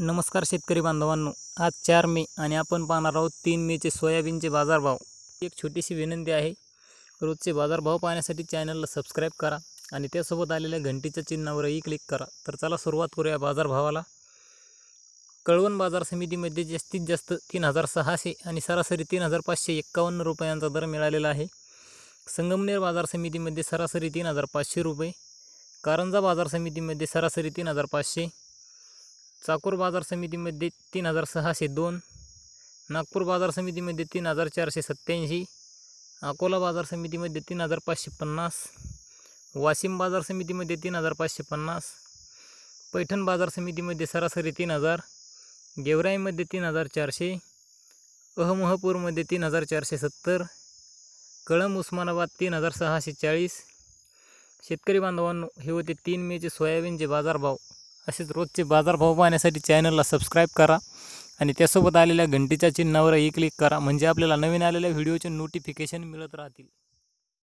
नमस्कार शेतकरी बांधवांनो आज चार मे आणि आपण पाहणार आहोत तीन मेचे सोयाबीनचे बाजारभाव एक छोटीशी विनंती आहे रोजचे बाजारभाव पाहण्यासाठी चॅनलला सबस्क्राईब करा आणि त्यासोबत आलेल्या घंटीच्या चिन्हावरही क्लिक करा तर चला सुरुवात करूया बाजारभावाला कळवण बाजार समितीमध्ये जास्तीत जास्त तीन हजार सहाशे आणि सरासरी तीन हजार पाचशे एक्कावन्न रुपयांचा दर मिळालेला आहे संगमनेर बाजार समितीमध्ये सरासरी तीन हजार पाचशे रुपये कारंजा बाजार समितीमध्ये सरासरी तीन हजार पाचशे चाकूर बाजार समितीमध्ये तीन हजार सहाशे दोन नागपूर बाजार समितीमध्ये तीन हजार चारशे सत्त्याऐंशी अकोला बाजार समितीमध्ये तीन हजार पाचशे पन्नास वाशिम बाजार समितीमध्ये तीन हजार पाचशे पन्नास पैठण बाजार समितीमध्ये सरासरी तीन हजार गेवराईमध्ये तीन हजार चारशे अहमहपूरमध्ये तीन हजार चारशे सत्तर कळम उस्मानाबाद तीन हजार सहाशे चाळीस शेतकरी बांधवांनो हे होते तीन मेचे सोयाबीनचे बाजारभाव असेच रोजचे बाजारभाव पाहण्यासाठी चॅनलला सबस्क्राईब करा आणि त्यासोबत आलेल्या घंटीच्या चिन्हावर एक क्लिक करा म्हणजे आपल्याला नवीन आलेल्या व्हिडिओचे नोटिफिकेशन मिळत राहतील